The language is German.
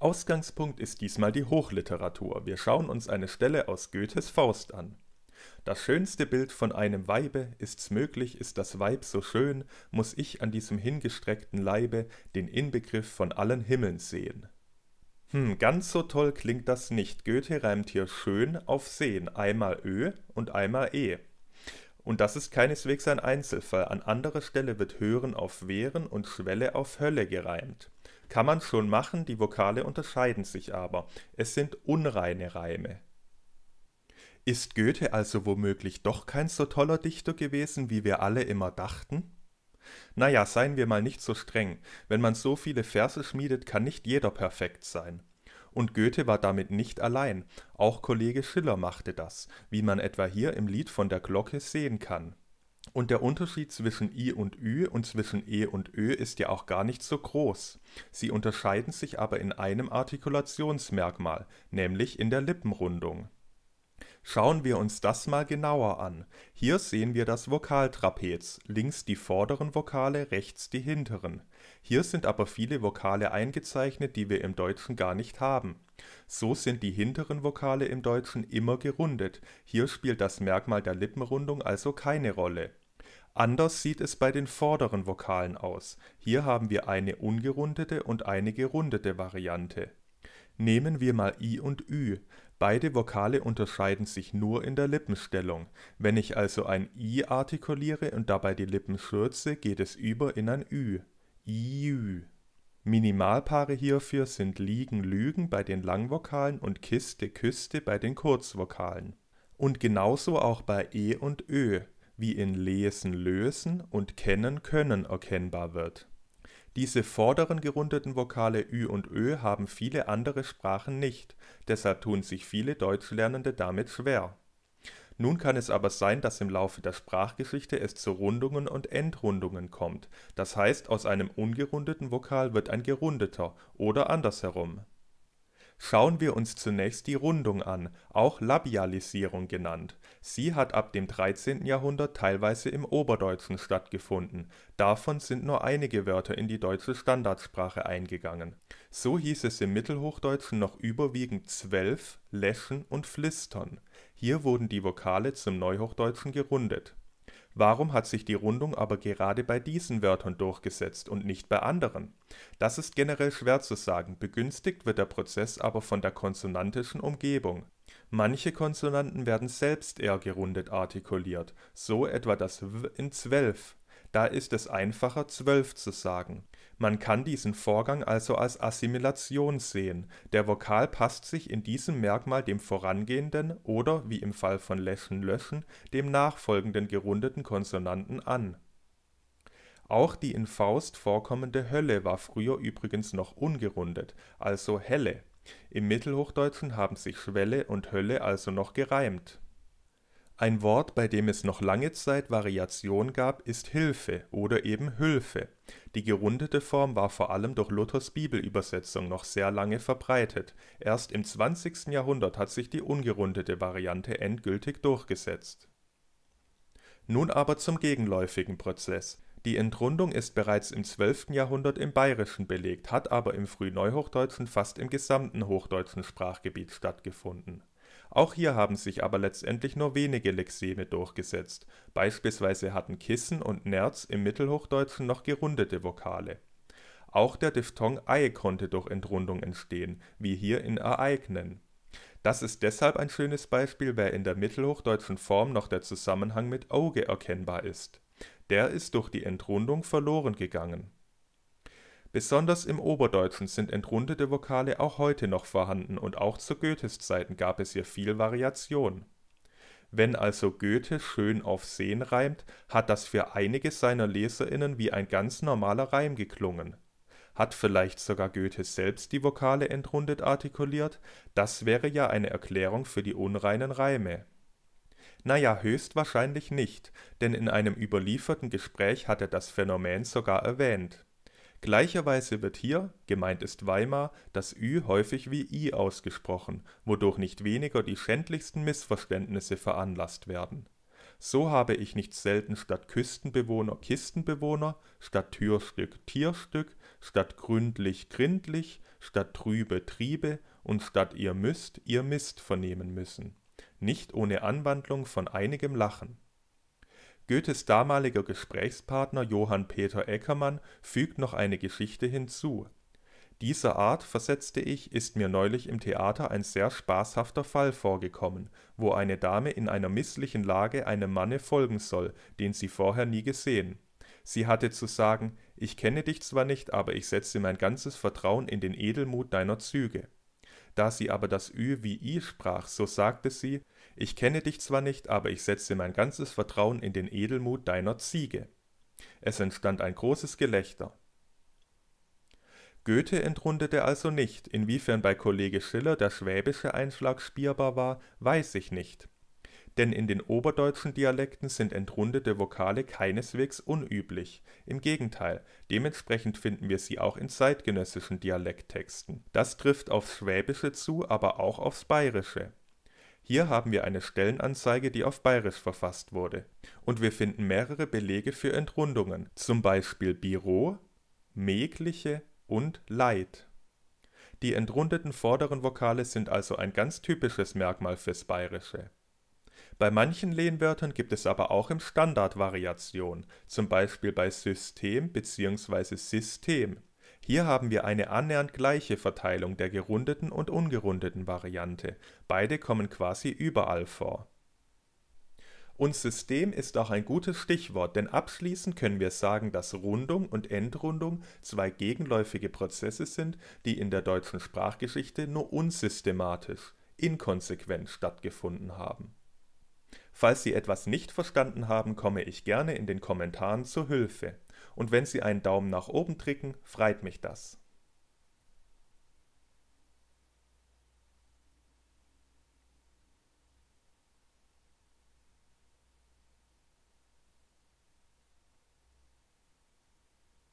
Ausgangspunkt ist diesmal die Hochliteratur. Wir schauen uns eine Stelle aus Goethes Faust an. Das schönste Bild von einem Weibe, ist's möglich, ist das Weib so schön, muß ich an diesem hingestreckten Leibe den Inbegriff von allen Himmeln sehen. Hm, ganz so toll klingt das nicht. Goethe reimt hier schön auf sehen, einmal ö und einmal e. Und das ist keineswegs ein Einzelfall. An anderer Stelle wird hören auf wehren und Schwelle auf Hölle gereimt. Kann man schon machen, die Vokale unterscheiden sich aber. Es sind unreine Reime. Ist Goethe also womöglich doch kein so toller Dichter gewesen, wie wir alle immer dachten? Naja, seien wir mal nicht so streng. Wenn man so viele Verse schmiedet, kann nicht jeder perfekt sein. Und Goethe war damit nicht allein. Auch Kollege Schiller machte das, wie man etwa hier im Lied von der Glocke sehen kann. Und der Unterschied zwischen I und Ü und zwischen E und Ö ist ja auch gar nicht so groß. Sie unterscheiden sich aber in einem Artikulationsmerkmal, nämlich in der Lippenrundung. Schauen wir uns das mal genauer an. Hier sehen wir das Vokaltrapez, links die vorderen Vokale, rechts die hinteren. Hier sind aber viele Vokale eingezeichnet, die wir im Deutschen gar nicht haben. So sind die hinteren Vokale im Deutschen immer gerundet. Hier spielt das Merkmal der Lippenrundung also keine Rolle. Anders sieht es bei den vorderen Vokalen aus, hier haben wir eine ungerundete und eine gerundete Variante. Nehmen wir mal i und ü, beide Vokale unterscheiden sich nur in der Lippenstellung, wenn ich also ein i artikuliere und dabei die Lippen schürze, geht es über in ein ü. Iü. Minimalpaare hierfür sind liegen, lügen bei den Langvokalen und Kiste, Küste bei den Kurzvokalen. Und genauso auch bei e und ö wie in Lesen lösen und Kennen können erkennbar wird. Diese vorderen gerundeten Vokale Ü und Ö haben viele andere Sprachen nicht, deshalb tun sich viele Deutschlernende damit schwer. Nun kann es aber sein, dass im Laufe der Sprachgeschichte es zu Rundungen und Endrundungen kommt, das heißt aus einem ungerundeten Vokal wird ein gerundeter oder andersherum Schauen wir uns zunächst die Rundung an, auch Labialisierung genannt. Sie hat ab dem 13. Jahrhundert teilweise im Oberdeutschen stattgefunden, davon sind nur einige Wörter in die deutsche Standardsprache eingegangen. So hieß es im Mittelhochdeutschen noch überwiegend zwölf, läschen und flistern. Hier wurden die Vokale zum Neuhochdeutschen gerundet Warum hat sich die Rundung aber gerade bei diesen Wörtern durchgesetzt und nicht bei anderen? Das ist generell schwer zu sagen, begünstigt wird der Prozess aber von der konsonantischen Umgebung. Manche Konsonanten werden selbst eher gerundet artikuliert, so etwa das W in zwölf. Da ist es einfacher, zwölf zu sagen. Man kann diesen Vorgang also als Assimilation sehen, der Vokal passt sich in diesem Merkmal dem vorangehenden oder (wie im Fall von Läschen löschen) dem nachfolgenden gerundeten Konsonanten an. Auch die in Faust vorkommende Hölle war früher übrigens noch ungerundet, also Helle. Im Mittelhochdeutschen haben sich Schwelle und Hölle also noch gereimt ein Wort, bei dem es noch lange Zeit Variation gab, ist Hilfe oder eben Hülfe. Die gerundete Form war vor allem durch Luthers Bibelübersetzung noch sehr lange verbreitet, erst im 20. Jahrhundert hat sich die ungerundete Variante endgültig durchgesetzt. Nun aber zum gegenläufigen Prozess. Die Entrundung ist bereits im 12. Jahrhundert im Bayerischen belegt, hat aber im Frühneuhochdeutschen fast im gesamten hochdeutschen Sprachgebiet stattgefunden auch hier haben sich aber letztendlich nur wenige Lexeme durchgesetzt, beispielsweise hatten Kissen und Nerz im Mittelhochdeutschen noch gerundete Vokale. Auch der Diphthong ei konnte durch Entrundung entstehen, wie hier in ereignen. Das ist deshalb ein schönes Beispiel, weil in der mittelhochdeutschen Form noch der Zusammenhang mit Auge erkennbar ist. Der ist durch die Entrundung verloren gegangen Besonders im Oberdeutschen sind entrundete Vokale auch heute noch vorhanden und auch zu Goethes Zeiten gab es hier viel Variation. Wenn also Goethe schön auf Seen reimt, hat das für einige seiner LeserInnen wie ein ganz normaler Reim geklungen. Hat vielleicht sogar Goethe selbst die Vokale entrundet artikuliert? Das wäre ja eine Erklärung für die unreinen Reime. Naja, höchstwahrscheinlich nicht, denn in einem überlieferten Gespräch hat er das Phänomen sogar erwähnt Gleicherweise wird hier (gemeint ist Weimar) das ü häufig wie i ausgesprochen, wodurch nicht weniger die schändlichsten Missverständnisse veranlasst werden. So habe ich nicht selten statt Küstenbewohner Kistenbewohner, statt Türstück Tierstück, statt gründlich gründlich, statt trübe triebe und statt ihr müsst ihr Mist vernehmen müssen, nicht ohne Anwandlung von einigem Lachen Goethes damaliger Gesprächspartner Johann Peter Eckermann fügt noch eine Geschichte hinzu: „ Dieser Art, versetzte ich, ist mir neulich im Theater ein sehr spaßhafter Fall vorgekommen, wo eine Dame in einer misslichen Lage einem Manne folgen soll, den sie vorher nie gesehen. Sie hatte zu sagen: Ich kenne dich zwar nicht, aber ich setze mein ganzes Vertrauen in den Edelmut deiner Züge. Da sie aber das ü wie i sprach, so sagte sie ich kenne dich zwar nicht, aber ich setze mein ganzes Vertrauen in den Edelmut deiner Ziege. Es entstand ein großes Gelächter. Goethe entrundete also nicht, inwiefern bei Kollege Schiller der schwäbische Einschlag spierbar war, weiß ich nicht. Denn in den oberdeutschen Dialekten sind entrundete Vokale keineswegs unüblich. Im Gegenteil, dementsprechend finden wir sie auch in zeitgenössischen Dialekttexten. Das trifft aufs Schwäbische zu, aber auch aufs Bayerische. Hier haben wir eine Stellenanzeige, die auf Bayerisch verfasst wurde. Und wir finden mehrere Belege für Entrundungen, zum Beispiel Büro, Mägliche und Leid. Die entrundeten vorderen Vokale sind also ein ganz typisches Merkmal fürs Bayerische. Bei manchen Lehnwörtern gibt es aber auch im Standard Variationen, zum Beispiel bei System bzw. System hier haben wir eine annähernd gleiche Verteilung der gerundeten und ungerundeten Variante, beide kommen quasi überall vor. Und System ist auch ein gutes Stichwort, denn abschließend können wir sagen, dass Rundung und Endrundung zwei gegenläufige Prozesse sind, die in der deutschen Sprachgeschichte nur unsystematisch, inkonsequent stattgefunden haben. Falls Sie etwas nicht verstanden haben, komme ich gerne in den Kommentaren zur Hilfe und wenn Sie einen Daumen nach oben drücken, freut mich das.